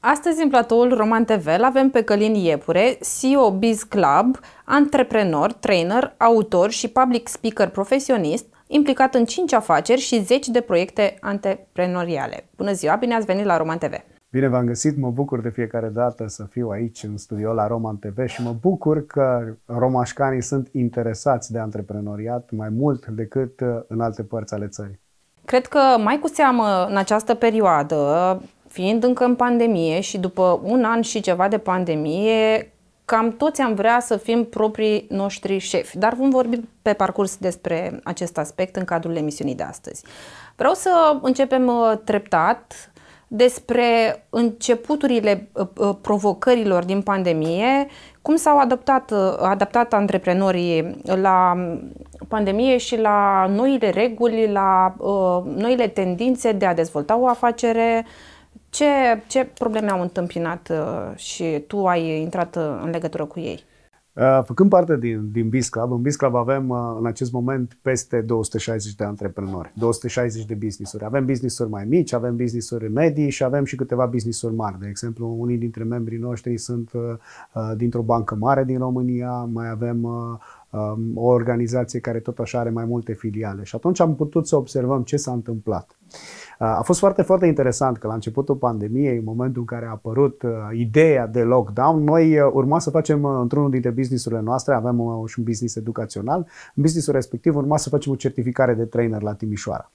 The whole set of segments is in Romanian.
Astăzi, în platoul Roman TV, avem pe Călin Iepure, CEO Biz Club, antreprenor, trainer, autor și public speaker profesionist, implicat în 5 afaceri și 10 de proiecte antreprenoriale. Bună ziua, bine ați venit la Roman TV! Bine v-am găsit, mă bucur de fiecare dată să fiu aici în studio la Roman TV și mă bucur că romașcanii sunt interesați de antreprenoriat mai mult decât uh, în alte părți ale țării. Cred că mai cu seamă în această perioadă, fiind încă în pandemie și după un an și ceva de pandemie, cam toți am vrea să fim proprii noștri șefi, dar vom vorbi pe parcurs despre acest aspect în cadrul emisiunii de astăzi. Vreau să începem uh, treptat despre începuturile uh, uh, provocărilor din pandemie, cum s-au adaptat, uh, adaptat antreprenorii la um, pandemie și la noile reguli, la noile tendințe de a dezvolta o afacere, ce, ce probleme au întâmpinat și tu ai intrat în legătură cu ei? Uh, făcând parte din, din Biz în Biz avem uh, în acest moment peste 260 de antreprenori, 260 de businessuri. Avem businessuri mai mici, avem businessuri medii și avem și câteva businessuri mari. De exemplu, unii dintre membrii noștri sunt uh, dintr-o bancă mare din România, mai avem um, o organizație care tot așa are mai multe filiale. Și atunci am putut să observăm ce s-a întâmplat. Uh, a fost foarte, foarte interesant că la începutul pandemiei, în momentul în care a apărut uh, ideea de lockdown, noi uh, urma să facem într-unul dintre businessurile noastre, avem și un business educațional, în businessul respectiv urma să facem o certificare de trainer la Timișoara.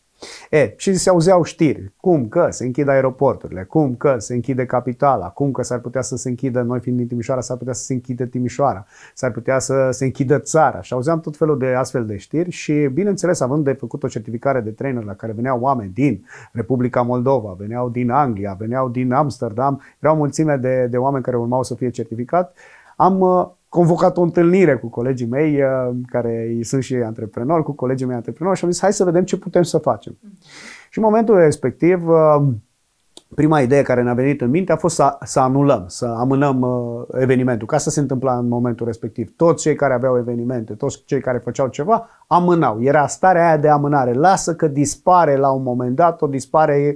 E, și se auzeau știri, cum că se închide aeroporturile, cum că se închide capitala, cum că s-ar putea să se închidă, noi fiind din Timișoara, s-ar putea să se închidă Timișoara, s-ar putea să se închidă țara și auzeam tot felul de astfel de știri și, bineînțeles, având de făcut o certificare de trainer la care veneau oameni din Republica Moldova, veneau din Anglia, veneau din Amsterdam, erau mulțime de, de oameni care urmau să fie certificat, am uh, convocat o întâlnire cu colegii mei, uh, care sunt și antreprenori, cu colegii mei antreprenori și am zis hai să vedem ce putem să facem. Mm. Și în momentul respectiv, uh, prima idee care ne-a venit în minte a fost să, să anulăm, să amânăm uh, evenimentul. Ca să se întâmpla în momentul respectiv. Toți cei care aveau evenimente, toți cei care făceau ceva, amânau. Era starea aia de amânare. Lasă că dispare la un moment dat, o dispare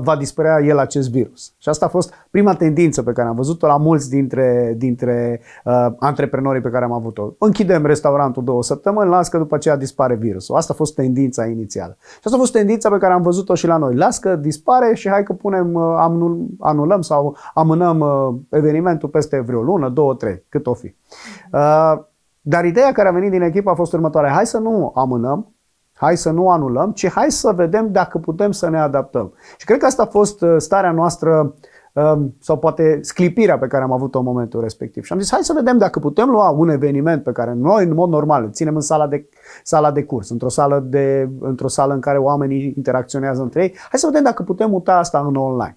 va dispărea el acest virus. Și asta a fost prima tendință pe care am văzut-o la mulți dintre, dintre uh, antreprenorii pe care am avut-o. Închidem restaurantul două săptămâni, las că după aceea dispare virusul. Asta a fost tendința inițială. Și asta a fost tendința pe care am văzut-o și la noi. Las că dispare și hai că punem, anul, anulăm sau amânăm uh, evenimentul peste vreo lună, două, trei, cât o fi. Uh, dar ideea care a venit din echipă a fost următoarea. Hai să nu amânăm, hai să nu anulăm, ci hai să vedem dacă putem să ne adaptăm. Și cred că asta a fost uh, starea noastră um, sau poate sclipirea pe care am avut-o în momentul respectiv. Și am zis, hai să vedem dacă putem lua un eveniment pe care noi, în mod normal, îl ținem în sala de, sala de curs, într-o sală, de, într-o sală în care oamenii interacționează între ei, hai să vedem dacă putem muta asta în online.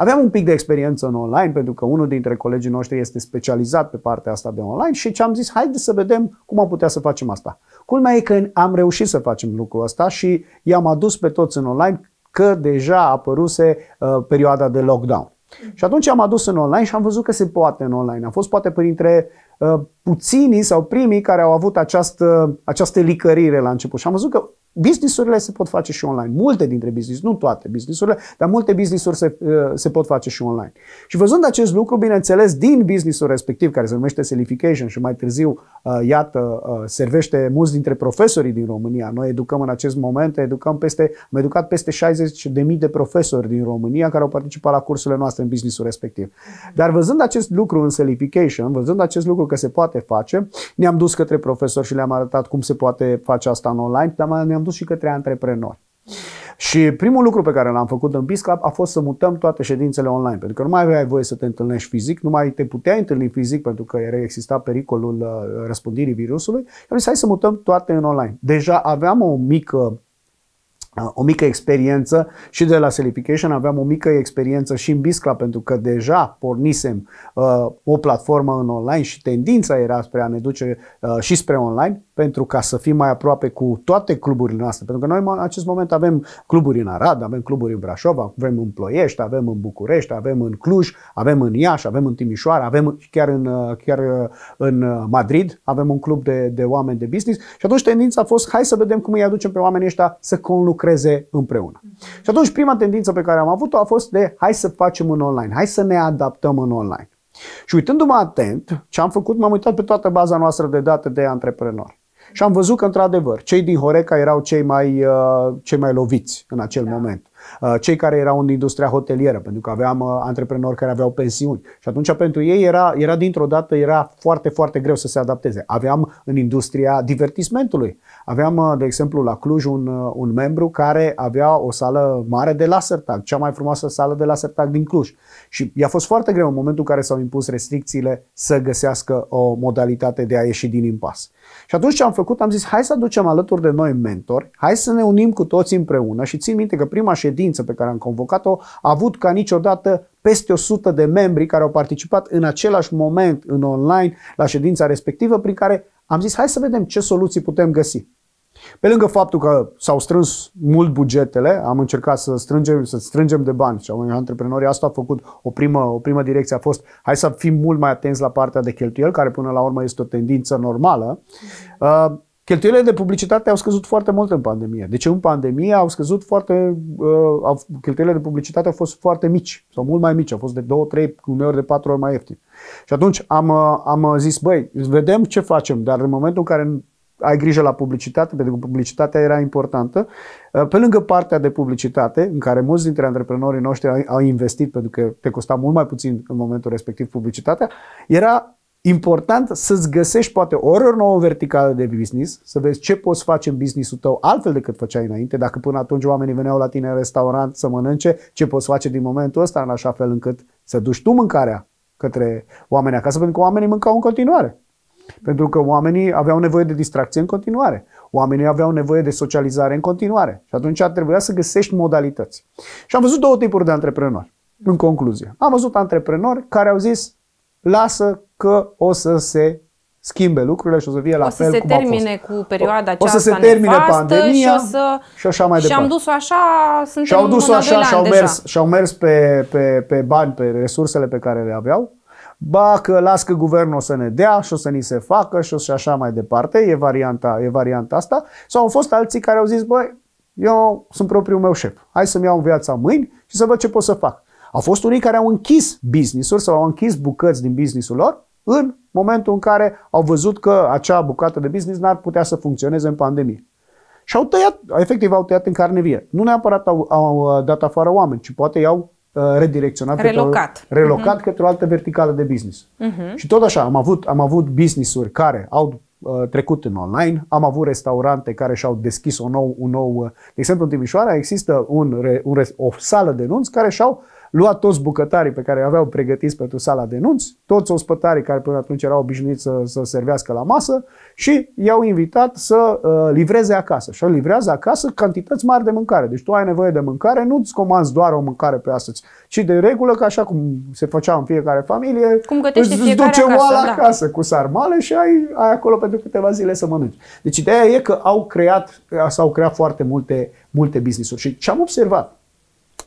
Aveam un pic de experiență în online, pentru că unul dintre colegii noștri este specializat pe partea asta de online și ce am zis, haide să vedem cum am putea să facem asta. Culmea e că am reușit să facem lucrul ăsta și i-am adus pe toți în online că deja apăruse uh, perioada de lockdown. Și atunci am adus în online și am văzut că se poate în online. Am fost poate printre uh, puținii sau primii care au avut această, această licărire la început și am văzut că Businessurile se pot face și online. Multe dintre business, nu toate businessurile, dar multe businessuri se, uh, se pot face și online. Și văzând acest lucru, bineînțeles, din businessul respectiv, care se numește Selification și mai târziu, uh, iată, uh, servește mulți dintre profesorii din România. Noi educăm în acest moment, educăm peste, am educat peste 60.000 de profesori din România care au participat la cursurile noastre în businessul respectiv. Dar văzând acest lucru în Selification, văzând acest lucru că se poate face, ne-am dus către profesori și le-am arătat cum se poate face asta în online, dar ne ne-am dus și către antreprenori. Și primul lucru pe care l-am făcut în Biscap a fost să mutăm toate ședințele online, pentru că nu mai aveai voie să te întâlnești fizic, nu mai te puteai întâlni fizic pentru că era exista pericolul uh, răspândirii virusului. am zis, hai să mutăm toate în online. Deja aveam o mică uh, o mică experiență și de la Selification aveam o mică experiență și în Biscla pentru că deja pornisem uh, o platformă în online și tendința era spre a ne duce uh, și spre online pentru ca să fim mai aproape cu toate cluburile noastre. Pentru că noi în acest moment avem cluburi în Arad, avem cluburi în Brașov, avem în Ploiești, avem în București, avem în Cluj, avem în Iași, avem în Timișoara, avem chiar în, chiar în Madrid, avem un club de, de oameni de business și atunci tendința a fost hai să vedem cum îi aducem pe oamenii ăștia să conlucreze împreună. Și atunci prima tendință pe care am avut-o a fost de hai să facem în online, hai să ne adaptăm în online. Și uitându-mă atent, ce am făcut, m-am uitat pe toată baza noastră de date de antreprenori. Și am văzut că, într-adevăr, cei din Horeca erau cei mai, uh, cei mai loviți în acel da. moment. Uh, cei care erau în industria hotelieră, pentru că aveam uh, antreprenori care aveau pensiuni. Și atunci, pentru ei, era, era dintr-o dată era foarte, foarte greu să se adapteze. Aveam în industria divertismentului. Aveam, uh, de exemplu, la Cluj un, uh, un membru care avea o sală mare de laser tag, cea mai frumoasă sală de laser tag din Cluj. Și i-a fost foarte greu în momentul în care s-au impus restricțiile să găsească o modalitate de a ieși din impas. Și atunci ce am făcut, am zis, hai să aducem alături de noi mentori, hai să ne unim cu toți împreună și țin minte că prima ședință pe care am convocat-o a avut ca niciodată peste 100 de membri care au participat în același moment în online la ședința respectivă, prin care am zis, hai să vedem ce soluții putem găsi. Pe lângă faptul că s-au strâns mult bugetele, am încercat să strângem, să strângem de bani și antreprenori, asta a făcut o primă, o primă direcție, a fost hai să fim mult mai atenți la partea de cheltuieli, care până la urmă este o tendință normală. Uh, cheltuielile de publicitate au scăzut foarte mult în pandemie. Deci în pandemie au scăzut foarte, uh, cheltuielile de publicitate au fost foarte mici sau mult mai mici, au fost de 2, 3, uneori de 4 ori mai ieftine. Și atunci am, uh, am zis, băi, vedem ce facem, dar în momentul în care ai grijă la publicitate, pentru că publicitatea era importantă. Uh, pe lângă partea de publicitate, în care mulți dintre antreprenorii noștri au investit, pentru că te costa mult mai puțin în momentul respectiv publicitatea, era important să-ți găsești poate ori o nouă verticală de business, să vezi ce poți face în businessul tău altfel decât făceai înainte, dacă până atunci oamenii veneau la tine în restaurant să mănânce, ce poți face din momentul ăsta în așa fel încât să duci tu mâncarea către oameni acasă, pentru că oamenii mâncau în continuare. Pentru că oamenii aveau nevoie de distracție în continuare. Oamenii aveau nevoie de socializare în continuare. Și atunci trebui să găsești modalități. Și am văzut două tipuri de antreprenori. În concluzie, am văzut antreprenori care au zis lasă că o să se schimbe lucrurile și o să fie la o fel cum O să se termine cu perioada aceasta O să se termine pandemia și, o să, și așa mai departe. Și am dus-o așa, suntem și-au dus-o așa și-au mers, și-au mers pe, pe, pe bani, pe resursele pe care le aveau ba că las că guvernul o să ne dea și o să ni se facă și o să așa mai departe, e varianta, e varianta asta, sau au fost alții care au zis, băi, eu sunt propriul meu șef, hai să-mi iau viața mâini și să văd ce pot să fac. Au fost unii care au închis business-uri sau au închis bucăți din businessul lor în momentul în care au văzut că acea bucată de business n-ar putea să funcționeze în pandemie. Și au tăiat, efectiv au tăiat în carne vie. Nu neapărat au, au uh, dat afară oameni, ci poate i-au Uh, redirecționat, relocat, către o, relocat uh-huh. către o altă verticală de business. Uh-huh. Și tot așa, am avut, am avut business-uri care au uh, trecut în online, am avut restaurante care și-au deschis o nou, un nou, uh, de exemplu în Timișoara există un, un, o sală de nunți care și-au uh, lua toți bucătarii pe care îi aveau pregătiți pentru sala de nunți, toți ospătarii care până atunci erau obișnuiți să, să servească la masă și i-au invitat să uh, livreze acasă. Și livrează acasă cantități mari de mâncare. Deci tu ai nevoie de mâncare, nu-ți comanzi doar o mâncare pe astăzi, ci de regulă, că așa cum se făcea în fiecare familie, cum gătește îți, îți duce acasă, oala da. acasă cu sarmale și ai, ai acolo pentru câteva zile să mănânci. Deci ideea e că au creat, s-au creat foarte multe, multe business-uri. Și ce am observat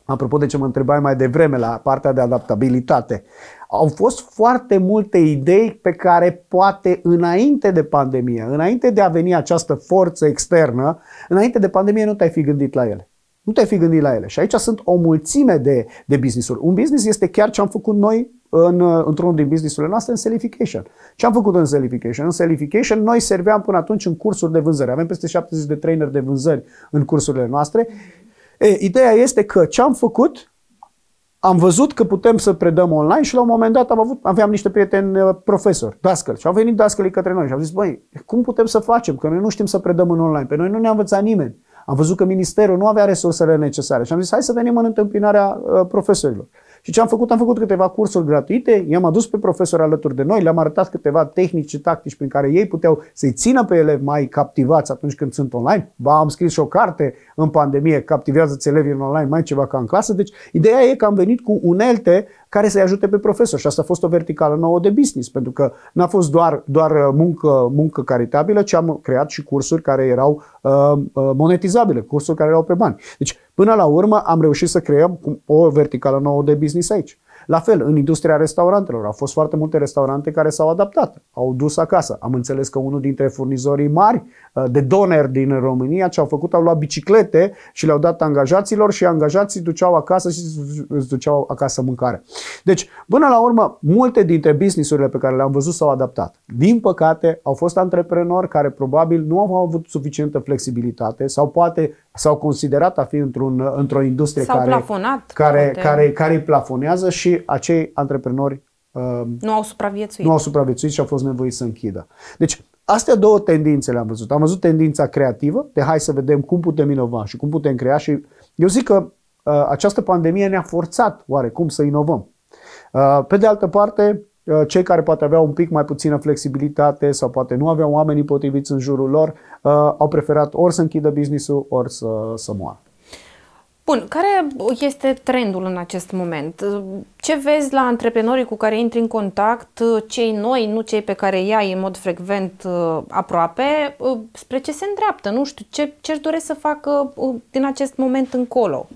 Apropo de ce mă întrebai mai devreme la partea de adaptabilitate, au fost foarte multe idei pe care poate înainte de pandemie, înainte de a veni această forță externă, înainte de pandemie nu te-ai fi gândit la ele. Nu te-ai fi gândit la ele. Și aici sunt o mulțime de, de business-uri. Un business este chiar ce am făcut noi în, într-unul din businessurile noastre în Selification. Ce am făcut în Selification? În Selification noi serveam până atunci în cursuri de vânzări. Avem peste 70 de trainer de vânzări în cursurile noastre E, ideea este că ce am făcut, am văzut că putem să predăm online și la un moment dat am avut, aveam niște prieteni uh, profesori, dascăli, și au venit dascălii către noi și au zis, băi, cum putem să facem? Că noi nu știm să predăm în online, pe noi nu ne-a învățat nimeni. Am văzut că ministerul nu avea resursele necesare și am zis, hai să venim în întâmpinarea uh, profesorilor. Și ce am făcut? Am făcut câteva cursuri gratuite, i-am adus pe profesori alături de noi, le-am arătat câteva tehnici și tactici prin care ei puteau să-i țină pe ele mai captivați atunci când sunt online. Ba, am scris și o carte în pandemie, captivează-ți elevii în online mai ceva ca în clasă. Deci, ideea e că am venit cu unelte care să-i ajute pe profesor și asta a fost o verticală nouă de business, pentru că n-a fost doar, doar uh, muncă, muncă caritabilă, ci am creat și cursuri care erau uh, uh monetizabile, cursuri care erau pe bani. Deci, Până la urmă am reușit să creăm o verticală nouă de business aici. La fel, în industria restaurantelor, au fost foarte multe restaurante care s-au adaptat, au dus acasă. Am înțeles că unul dintre furnizorii mari uh, de doner din România ce au făcut, au luat biciclete și le-au dat angajaților și angajații duceau acasă și îți duceau acasă mâncare. Deci, până la urmă, multe dintre businessurile pe care le-am văzut s-au adaptat. Din păcate, au fost antreprenori care probabil nu au avut suficientă flexibilitate sau poate s-au considerat a fi într-un, într-o industrie care, care, care, care îi plafonează și acei antreprenori uh, nu au supraviețuit. Nu au supraviețuit și au fost nevoiți să închidă. Deci, astea două tendințe le-am văzut. Am văzut tendința creativă, de hai să vedem cum putem inova și cum putem crea și eu zic că uh, această pandemie ne-a forțat oarecum să inovăm. Uh, pe de altă parte, uh, cei care poate aveau un pic mai puțină flexibilitate sau poate nu aveau oamenii potriviți în jurul lor, uh, au preferat ori să închidă businessul, ori să, să moară. Bun, care este trendul în acest moment? Ce vezi la antreprenorii cu care intri în contact, cei noi, nu cei pe care i-ai în mod frecvent uh, aproape, uh, spre ce se îndreaptă? Nu știu, ce, ce-și doresc să facă uh, din acest moment încolo?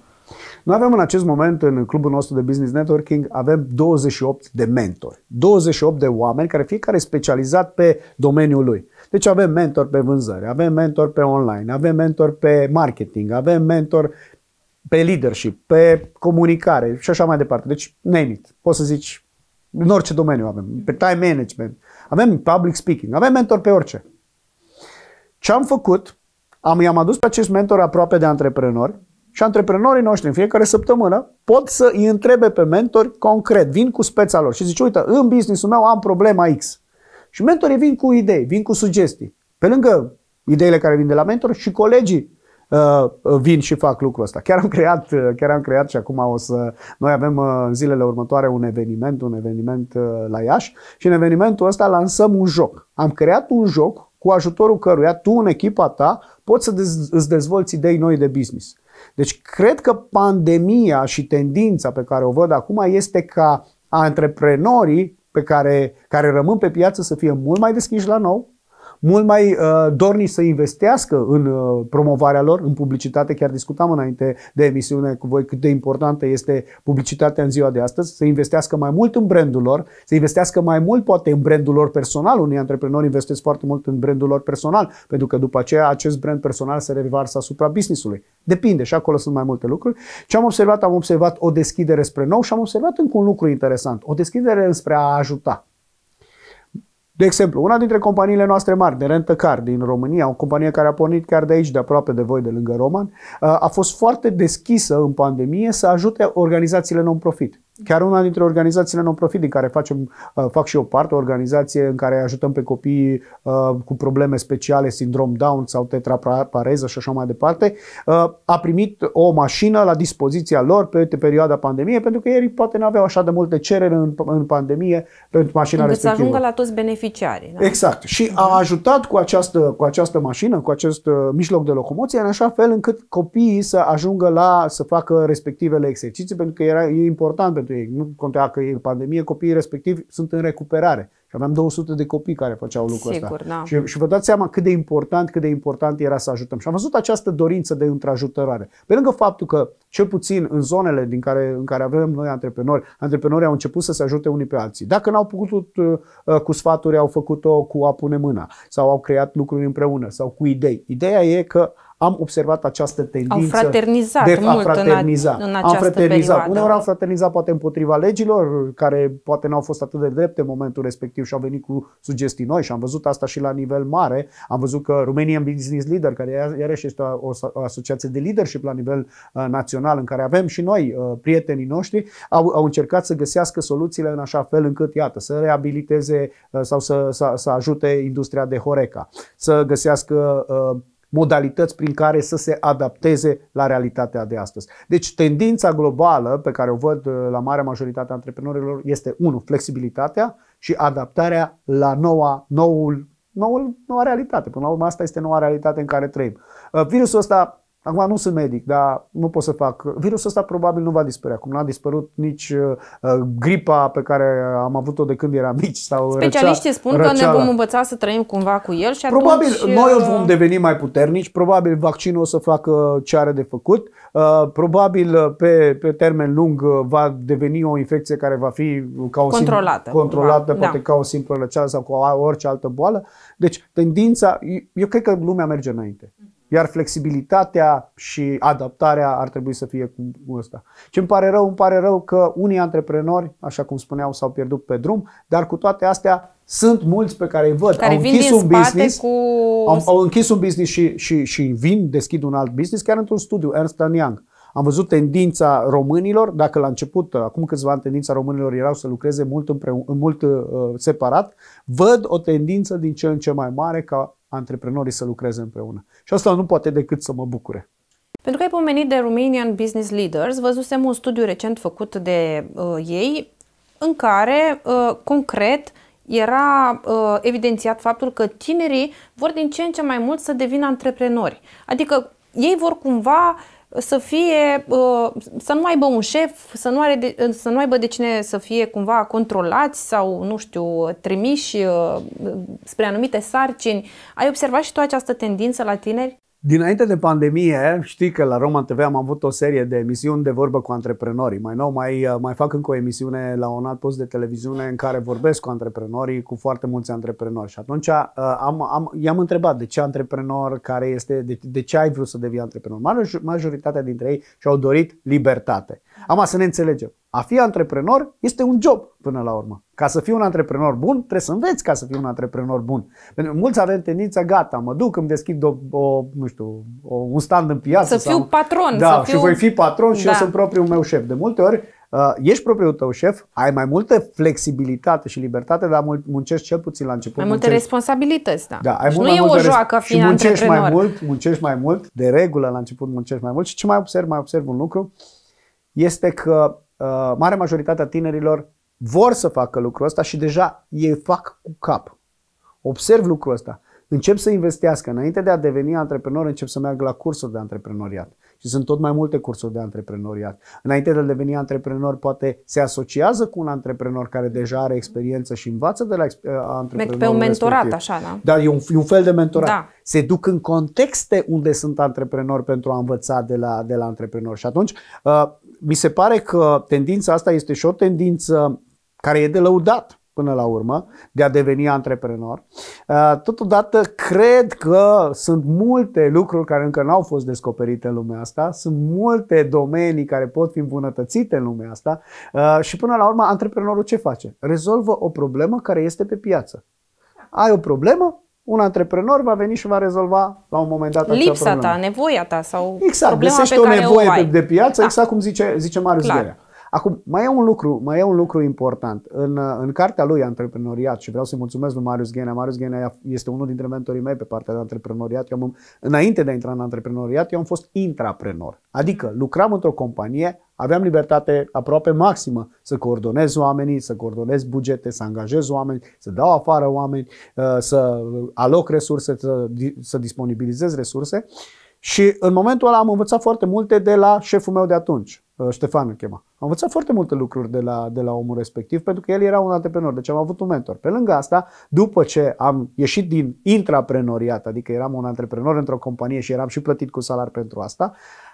Noi avem în acest moment în clubul nostru de business networking avem 28 de mentori, 28 de oameni care fiecare specializat pe domeniul lui. Deci avem mentor pe vânzări, avem mentor pe online, avem mentor pe marketing, avem mentor pe leadership, pe comunicare și așa mai departe. Deci, name it. Poți să zici, în orice domeniu avem, pe time management, avem public speaking, avem mentor pe orice. Ce am făcut, am, i-am adus pe acest mentor aproape de antreprenori și antreprenorii noștri în fiecare săptămână pot să îi întrebe pe mentori concret, vin cu speța lor și zice, uite, în businessul meu am problema X. Și mentorii vin cu idei, vin cu sugestii. Pe lângă ideile care vin de la mentor și colegii Uh, vin și fac lucrul ăsta. Chiar am creat, uh, chiar am creat și acum o să... Noi avem uh, în zilele următoare un eveniment, un eveniment la Iași și în evenimentul ăsta lansăm un joc. Am creat un joc cu ajutorul căruia tu în echipa ta poți să dez- îți dezvolți idei noi de business. Deci cred că pandemia și tendința pe care o văd acum este ca antreprenorii pe care, care rămân pe piață să fie mult mai deschiși la nou, mult mai uh, dorni să investească în uh, promovarea lor, în publicitate. Chiar discutam înainte de emisiune cu voi cât de importantă este publicitatea în ziua de astăzi, să investească mai mult în brandul lor, să investească mai mult poate în brandul lor personal. Unii antreprenori investesc foarte mult în brandul lor personal, pentru că după aceea acest brand personal se revarsă asupra businessului. Depinde și acolo sunt mai multe lucruri. Ce am observat? Am observat o deschidere spre nou și am observat încă un lucru interesant. O deschidere spre a ajuta. De exemplu, una dintre companiile noastre mari de rentă car din România, o companie care a pornit chiar de aici, de aproape de voi, de lângă Roman, uh, a fost foarte deschisă în pandemie să ajute organizațiile non-profit. Chiar una dintre organizațiile non-profit din care facem, uh, fac și o parte, o organizație în care ajutăm pe copii uh, cu probleme speciale, sindrom Down sau tetrapareză și așa mai departe, uh, a primit o mașină la dispoziția lor pe perioada pandemiei, pentru că ei poate nu aveau așa de multe cereri în, în pandemie pentru mașina Când respectivă. să ajungă la toți beneficiarii. Da? Exact. Și a ajutat cu această, cu această mașină, cu acest mijloc de locomoție, în așa fel încât copiii să ajungă la, să facă respectivele exerciții, pentru că era, e important pentru pentru ei. Nu contează că e pandemie, copiii respectivi sunt în recuperare. Și aveam 200 de copii care făceau lucrul Sigur, ăsta. Da. Și, și vă dați seama cât de important, cât de important era să ajutăm. Și am văzut această dorință de întrajutorare. Pe lângă faptul că, cel puțin în zonele din care, în care avem noi antreprenori, antreprenorii au început să se ajute unii pe alții. Dacă n-au putut uh, uh cu sfaturi, au făcut-o cu a pune mâna sau au creat lucruri împreună sau cu idei. Ideea e că am observat această tendință au fraternizat de a fraterniza. Mult în, a, în această am fraternizat. Perioadă. Uneori au fraternizat poate împotriva legilor care poate n-au fost atât de drepte în momentul respectiv respectiv și au venit cu sugestii noi și am văzut asta și la nivel mare. Am văzut că Romanian Business Leader, care iarăși este o, o asociație de leadership la nivel uh, național, în care avem și noi uh, prietenii noștri, au, au încercat să găsească soluțiile în așa fel încât, iată, să reabiliteze uh, sau să, să, să ajute industria de Horeca, să găsească uh, modalități prin care să se adapteze la realitatea de astăzi. Deci tendința globală pe care o văd uh, la marea majoritate a antreprenorilor este 1. Flexibilitatea, și adaptarea la noua, noul, noul, noua realitate. Până la urmă, asta este noua realitate în care trăim. Uh, virusul ăsta Acum nu sunt medic, dar nu pot să fac. Virusul ăsta probabil nu va dispărea, cum n-a dispărut nici uh, uh, gripa pe care am avut-o de când eram mici. Sau Specialiștii răcea, spun răceala. că ne vom învăța să trăim cumva cu el și Probabil atunci... Uh, noi vom deveni mai puternici, probabil vaccinul o să facă ce are de făcut, uh, probabil uh, pe, pe termen lung va deveni o infecție care va fi ca o controlată, simplu, controlată da. poate da. ca o simplă răceală sau cu orice altă boală. Deci tendința, eu, eu cred că lumea merge înainte. Mm. Iar flexibilitatea și adaptarea ar trebui să fie cu ăsta. Ce îmi pare rău? Îmi pare rău că unii antreprenori, așa cum spuneau, s-au pierdut pe drum, dar cu toate astea sunt mulți pe care îi văd. Care au închis un business, cu... au, au închis un business și, și, și vin, deschid un alt business, chiar într-un studiu, Ernst Young. Am văzut tendința românilor, dacă la început, acum câțiva ani, tendința românilor erau să lucreze mult, împreun- mult uh, separat, văd o tendință din ce în ce mai mare ca antreprenorii să lucreze împreună. Și asta nu poate decât să mă bucure. Pentru că ai pomenit de Romanian Business Leaders, văzusem un studiu recent făcut de uh, ei în care, uh, concret, era uh, evidențiat faptul că tinerii vor din ce în ce mai mult să devină antreprenori. Adică ei vor cumva uh, să fie, uh, să nu aibă un șef, să nu, are de, să nu aibă de cine să fie cumva controlați sau, nu știu, trimiși uh, spre anumite sarcini. Ai observat și tu această tendință la tineri? Dinainte de pandemie, știi că la Roman TV am avut o serie de emisiuni de vorbă cu antreprenorii. Mai nou, mai, uh, mai fac încă o emisiune la un alt post de televiziune în care vorbesc cu antreprenorii, cu foarte mulți antreprenori. Și atunci uh, am, am, i-am întrebat de ce antreprenor, care este, de, de ce ai vrut să devii antreprenor. Majoritatea dintre ei și-au dorit libertate. Ama să ne înțelegem. A fi antreprenor este un job până la urmă. Ca să fii un antreprenor bun, trebuie să înveți ca să fii un antreprenor bun. Pentru că mulți avem tendința, gata, mă duc, îmi deschid o, o nu știu, o, un stand în piață. Să fiu sau, patron. Da, să fiu... și voi fi patron și da. eu sunt propriul meu șef. De multe ori, uh, ești propriul tău șef, ai mai multă flexibilitate și libertate, dar muncești cel puțin la început. Mai multe muncești... responsabilități, da. da ai mult, nu mai e o joacă fi și muncești antreprenor. mai mult, muncești mai mult, de regulă la început muncești mai mult și ce mai observ, mai observ un lucru, uh, este că uh, mare majoritatea tinerilor vor să facă lucrul ăsta și deja ei fac cu cap. Observ lucrul ăsta. Încep să investească. Înainte de a deveni antreprenor, încep să meargă la cursuri de antreprenoriat. Și sunt tot mai multe cursuri de antreprenoriat. Înainte de a deveni antreprenor, poate se asociază cu un antreprenor care deja are experiență și învață de la uh, antreprenor. Pe un mentorat, respectiv. așa, da? Da, e un, e un fel de mentorat. Da. Se duc în contexte unde sunt antreprenori pentru a învăța de la, de la antreprenori. Și atunci, uh, mi se pare că tendința asta este și o tendință care e de lăudat până la urmă, de a deveni antreprenor. Uh, totodată, cred că sunt multe lucruri care încă n-au fost descoperite în lumea asta, sunt multe domenii care pot fi îmbunătățite în lumea asta uh, și până la urmă, antreprenorul ce face? Rezolvă o problemă care este pe piață. Ai o problemă, un antreprenor va veni și va rezolva la un moment dat Lipsa problemă. ta, nevoia ta sau exact, problema pe care o care nevoie o de piață, da. exact cum zice, zice Marius Clar. Gherea. Acum, mai e un lucru, mai e un lucru important. În, în cartea lui Antreprenoriat, și vreau să-i mulțumesc lui Marius Ghenea, Marius Ghenea este unul dintre mentorii mei pe partea de antreprenoriat. Eu am, înainte de a intra în antreprenoriat, eu am fost intraprenor. Adică lucram într-o companie, aveam libertate aproape maximă să coordonez oamenii, să coordonez bugete, să angajez oameni, să dau afară oameni, uh, să aloc resurse, să, să disponibilizez resurse. Uh, și în momentul ăla am învățat foarte multe de la șeful meu de atunci, uh, Ștefan îl chema. Am învățat foarte multe lucruri de la, de la omul respectiv pentru că el era un antreprenor, deci am avut un mentor. Pe lângă asta, după ce am ieșit din intraprenoriat, adică eram un antreprenor într-o companie și eram și plătit cu salar pentru asta, uh,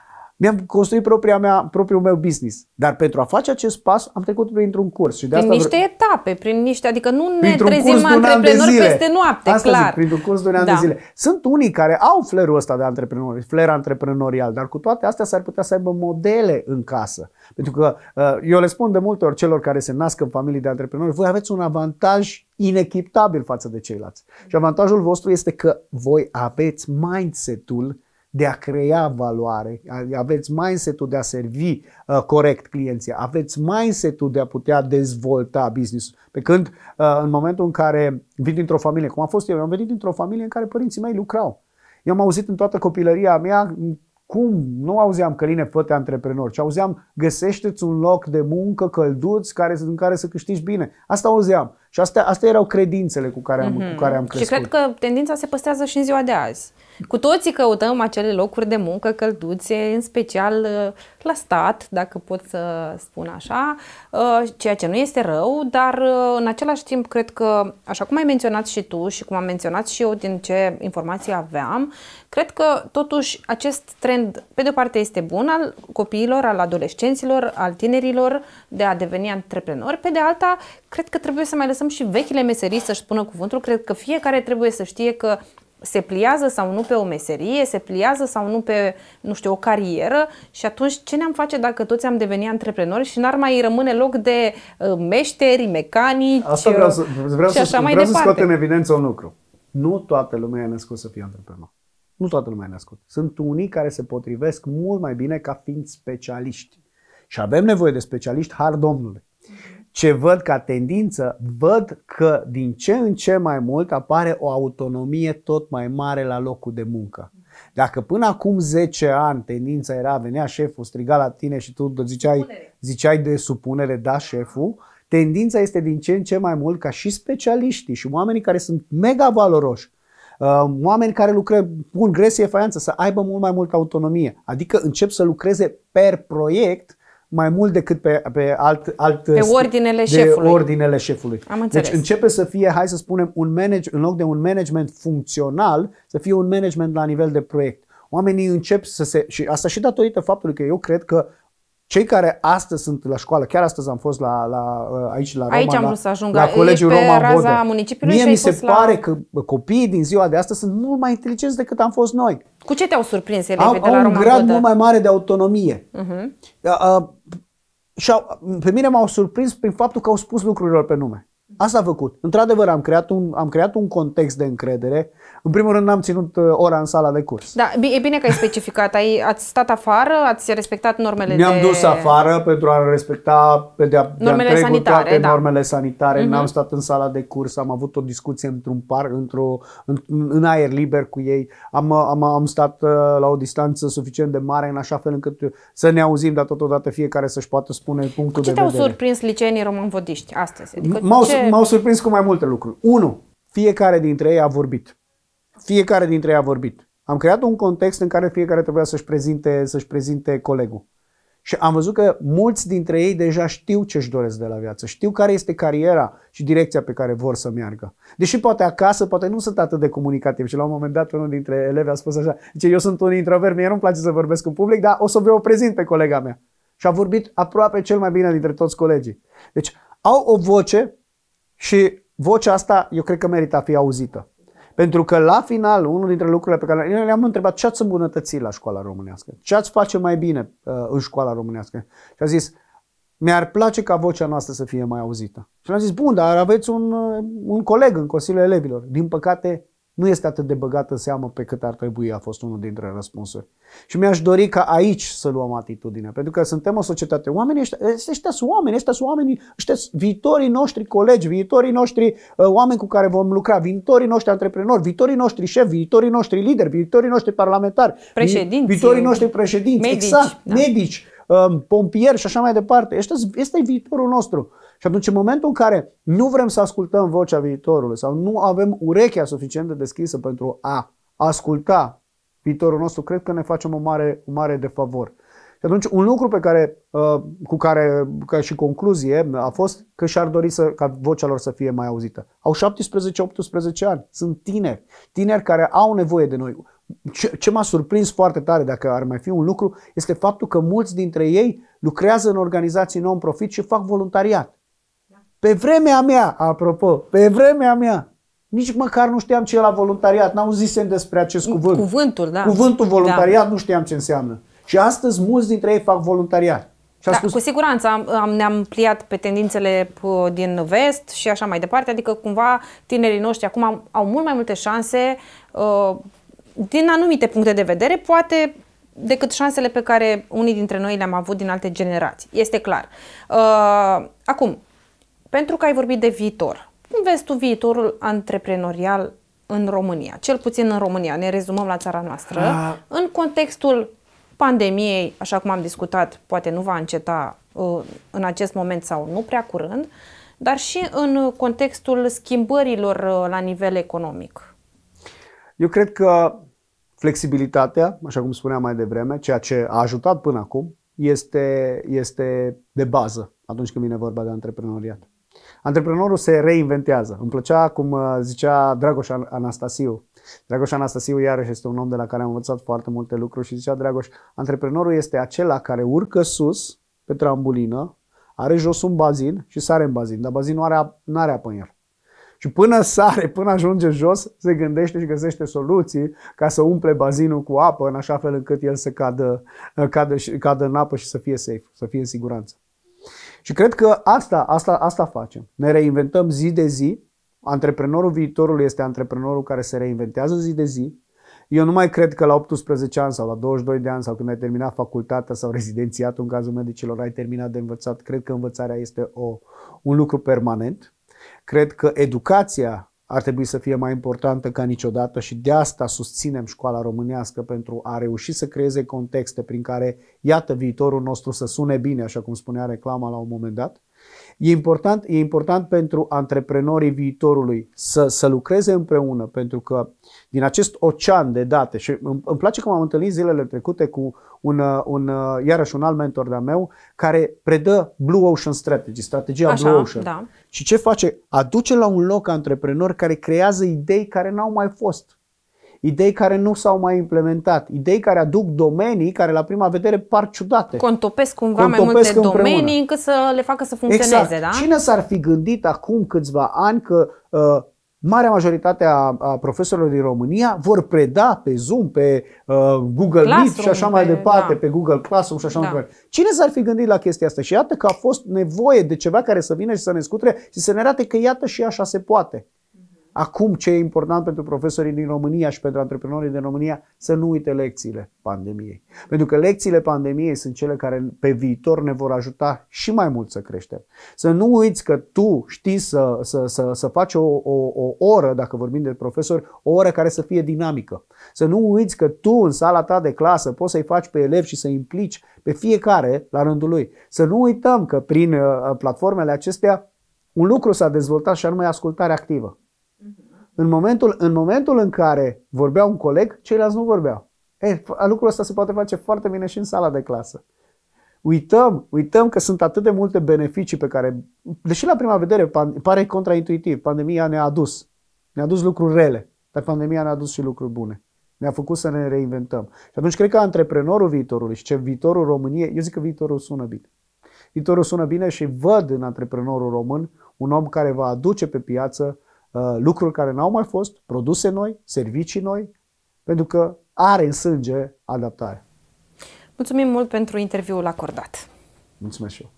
mi-am construit propria mea, propriul meu business. Dar pentru a face acest pas am trecut printr-un curs. Și de prin asta niște vre... etape, prin niște, adică nu ne trezim antreprenori peste noapte, asta clar. Zic, printr-un curs de un an da. de zile. Sunt unii care au flerul ăsta de antreprenori, fler antreprenorial, dar cu toate astea s-ar putea să aibă modele în casă. Pentru că uh, eu le spun de multe ori celor care se nasc în familii de antreprenori, voi aveți un avantaj inechitabil față de ceilalți. Și avantajul vostru este că voi aveți mindset-ul de a crea valoare, aveți mindset-ul de a servi uh, corect clienții, aveți mindset-ul de a putea dezvolta business Pe când uh, în momentul în care vin dintr-o familie, cum a fost eu, eu am venit dintr-o familie în care părinții mei lucrau. Eu am auzit în toată copilăria mea cum nu auzeam căline făte antreprenor, ci auzeam găsește-ți un loc de muncă călduț care, în care să câștigi bine. Asta auzeam. Și astea, astea erau credințele cu care am, mm-hmm. cu mhm. care am crescut. Și cred că tendința se păstrează și în ziua de azi. Cu toții căutăm acele locuri de muncă călduțe, în special uh, la stat, dacă pot să spun așa, uh, ceea ce nu este rău, dar uh, în același timp cred că, așa cum ai menționat și tu și cum am menționat și eu din ce informații aveam, cred că totuși acest trend, pe de o parte, este bun al copiilor, al adolescenților, al tinerilor de a deveni antreprenori, pe de alta, cred că trebuie să mai lăsăm și vechile meserii să-și spună cuvântul, cred că fiecare trebuie să știe că se pliază sau nu pe o meserie, se pliază sau nu pe, nu știu, o carieră și atunci ce ne-am face dacă toți am devenit antreprenori și n-ar mai rămâne loc de uh, meșteri, mecanici Asta vreau să, uh, vreau și așa să, mai vreau departe. să scot în evidență un lucru. Nu toată lumea e născut să fie antreprenor. Nu toată lumea e născut. Sunt unii care se potrivesc mult mai bine ca fiind specialiști. Și avem nevoie de specialiști, har Domnului ce văd ca tendință, văd că din ce în ce mai mult apare o autonomie tot mai mare la locul de muncă. Dacă până acum 10 ani tendința era, venea șeful, striga la tine și tu ziceai, ziceai de supunere, da șeful, tendința este din ce în ce mai mult ca și specialiștii și oamenii care sunt mega valoroși, uh, oameni care lucrează cu gresie faianță, să aibă mult mai multă autonomie. Adică încep să lucreze per proiect mai mult decât pe, pe alt, alt pe ordinele, de șefului. ordinele șefului. Am deci înțeles. Deci începe să fie, hai să spunem, un manage, în loc de un management funcțional, să fie un management la nivel de proiect. Oamenii încep să se. și asta și datorită faptului că eu cred că cei care astăzi sunt la școală, chiar astăzi am fost la, la, uh, aici la Roma, aici am la, să ajung, la, colegiul pe Roma Vodă. Mie mi se pare la... că copiii din ziua de astăzi sunt mult mai inteligenți decât am fost noi. Cu ce te-au surprins elevii au, de la au un grad Vodă? mult mai mare de autonomie. Uh-huh. Uh, uh, și au, pe mine m-au surprins prin faptul că au spus lucrurilor pe nume. Asta a făcut. Într-adevăr, am creat, un, am creat un context de încredere. În primul rând, n-am ținut uh, ora în sala de curs. Da, e bine că ai specificat. Ai, ați stat afară, ați respectat normele mi am de... dus afară pentru a respecta pe de-a, normele de sanitare. Toate da. normele sanitare. Uh-huh. N-am stat în sala de curs, am avut o discuție într-un parc, într-o, în, în aer liber cu ei. Am, am, am stat uh, la o distanță suficient de mare, în așa fel încât să ne auzim, dar totodată fiecare să-și poată spune punctul de vedere. Ce te-au surprins liceenii român-vodiști astăzi? Adică M-au, ce m-au surprins cu mai multe lucruri. Unu, fiecare dintre ei a vorbit. Fiecare dintre ei a vorbit. Am creat un context în care fiecare trebuia să-și prezinte, să-și prezinte colegul. Și am văzut că mulți dintre ei deja știu ce își doresc de la viață, știu care este cariera și direcția pe care vor să meargă. Deși poate acasă, poate nu sunt atât de comunicativ și la un moment dat unul dintre elevi a spus așa, zice, eu sunt un introvert, mie nu-mi place să vorbesc în public, dar o să vă o prezint pe colega mea. Și a vorbit aproape cel mai bine dintre toți colegii. Deci au o voce și vocea asta eu cred că merită a fi auzită. Pentru că la final, unul dintre lucrurile pe care le-am întrebat, ce ați îmbunătățit la școala românească? Ce ați face mai bine uh, în școala românească? Și a zis, mi-ar place ca vocea noastră să fie mai auzită. Și am zis, bun, dar aveți un, uh, un coleg în Consiliul Elevilor. Din păcate, nu este atât de băgată seamă pe cât ar trebui, a fost unul dintre răspunsuri. Și mi-aș dori ca aici să luăm atitudine, pentru că suntem o societate, oamenii ăștia, ăștia sunt oameni, ăștia sunt oamenii, ăștia sunt viitorii noștri colegi, viitorii noștri uh, oameni cu care vom lucra, viitorii noștri antreprenori, viitorii noștri șefi, viitorii noștri lideri, viitorii noștri parlamentari, președinți, viitorii noștri președinți, medici, exact, da. medici, um, pompieri și așa mai departe. Ăștia, este viitorul nostru. Și atunci, în momentul în care nu vrem să ascultăm vocea viitorului sau nu avem urechea suficient de deschisă pentru a asculta viitorul nostru, cred că ne facem o mare, o mare de favor. Și atunci, un lucru pe care, uh, cu care, ca și concluzie, a fost că și-ar dori să, ca vocea lor să fie mai auzită. Au 17-18 ani, sunt tineri, tineri care au nevoie de noi. Ce, ce m-a surprins foarte tare, dacă ar mai fi un lucru, este faptul că mulți dintre ei lucrează în organizații non-profit și fac voluntariat. Pe vremea mea, apropo, pe vremea mea, nici măcar nu știam ce e la voluntariat, n au zis despre acest cuvânt. Cuvântul, da. Cuvântul da. voluntariat da. nu știam ce înseamnă. Și astăzi mulți dintre ei fac voluntariat. Și da, spus... Cu siguranță am, am, ne-am pliat pe tendințele din vest și așa mai departe, adică cumva tinerii noștri acum au, au mult mai multe șanse uh, din anumite puncte de vedere, poate decât șansele pe care unii dintre noi le-am avut din alte generații. Este clar. Uh, acum, pentru că ai vorbit de viitor. Cum vezi tu viitorul antreprenorial în România? Cel puțin în România, ne rezumăm la țara noastră. A... Ah. În contextul pandemiei, așa cum am discutat, poate nu va înceta uh, în acest moment sau nu prea curând, dar și în contextul schimbărilor uh, la nivel economic. Eu cred că flexibilitatea, așa cum spuneam mai devreme, ceea ce a ajutat până acum, este, este de bază atunci când vine vorba de antreprenoriat. Antreprenorul se reinventează. Îmi plăcea cum uh, zicea Dragoș Anastasiu. Dragoș Anastasiu iarăși este un om de la care am învățat foarte multe lucruri și zicea Dragoș, antreprenorul este acela care urcă sus pe trambulină, are jos un bazin și sare în bazin, dar bazinul are, nu are apă în el. Și până sare, până ajunge jos, se gândește și găsește soluții ca să umple bazinul cu apă, în așa fel încât el să cadă, uh, cadă, cadă în apă și să fie safe, să fie în siguranță. Și cred că asta, asta, asta facem. Ne reinventăm zi de zi. Antreprenorul viitorului este antreprenorul care se reinventează zi de zi. Eu nu mai cred că la 18 ani sau la 22 de ani sau când ai terminat facultatea sau rezidențiatul în cazul medicilor ai terminat de învățat. Cred că învățarea este o, un lucru permanent. Cred că educația ar trebui să fie mai importantă ca niciodată și de asta susținem școala românească pentru a reuși să creeze contexte prin care, iată, viitorul nostru să sune bine, așa cum spunea reclama la un moment dat, E important, e important pentru antreprenorii viitorului să, să lucreze împreună, pentru că din acest ocean de date, și îmi, îmi place că m-am întâlnit zilele trecute cu un, un, iarăși un alt mentor de-a meu, care predă Blue Ocean Strategy, strategia Așa, Blue Ocean. Da. Și ce face? Aduce la un loc antreprenori care creează idei care n-au mai fost idei care nu s-au mai implementat, idei care aduc domenii care la prima vedere par ciudate. Contopesc cumva Contopesc mai multe împreună. domenii încât să le facă să funcționeze. Exact. Da? Cine s-ar fi gândit acum câțiva ani că uh, marea majoritate a, a profesorilor din România vor preda pe Zoom, pe uh, Google Classroom, Meet și așa mai pe, departe, da. pe Google Classroom și așa da. mai departe. Cine s-ar fi gândit la chestia asta? Și iată că a fost nevoie de ceva care să vină și să ne scutre și să ne arate că iată și așa se poate. Acum ce e important pentru profesorii din România și pentru antreprenorii din România să nu uite lecțiile pandemiei. Pentru că lecțiile pandemiei sunt cele care pe viitor ne vor ajuta și mai mult să creștem. Să nu uiți că tu știi să, să, să, să faci o, o, o oră, dacă vorbim de profesori, o oră care să fie dinamică. Să nu uiți că tu în sala ta de clasă poți să-i faci pe elevi și să implici pe fiecare la rândul lui. Să nu uităm că prin uh, platformele acestea un lucru s-a dezvoltat și anume ascultarea activă. În momentul, în momentul în care vorbea un coleg, ceilalți nu vorbeau. E, lucrul ăsta se poate face foarte bine și în sala de clasă. Uităm, uităm că sunt atât de multe beneficii pe care, deși la prima vedere pare contraintuitiv, pandemia ne-a adus. Ne-a adus lucruri rele, dar pandemia ne-a adus și lucruri bune. Ne-a făcut să ne reinventăm. Și atunci cred că antreprenorul viitorului și ce viitorul României, eu zic că viitorul sună bine. Viitorul sună bine și văd în antreprenorul român un om care va aduce pe piață Uh, lucruri care n-au mai fost, produse noi, servicii noi, pentru că are în sânge adaptare. Mulțumim mult pentru interviul acordat. Mulțumesc și eu.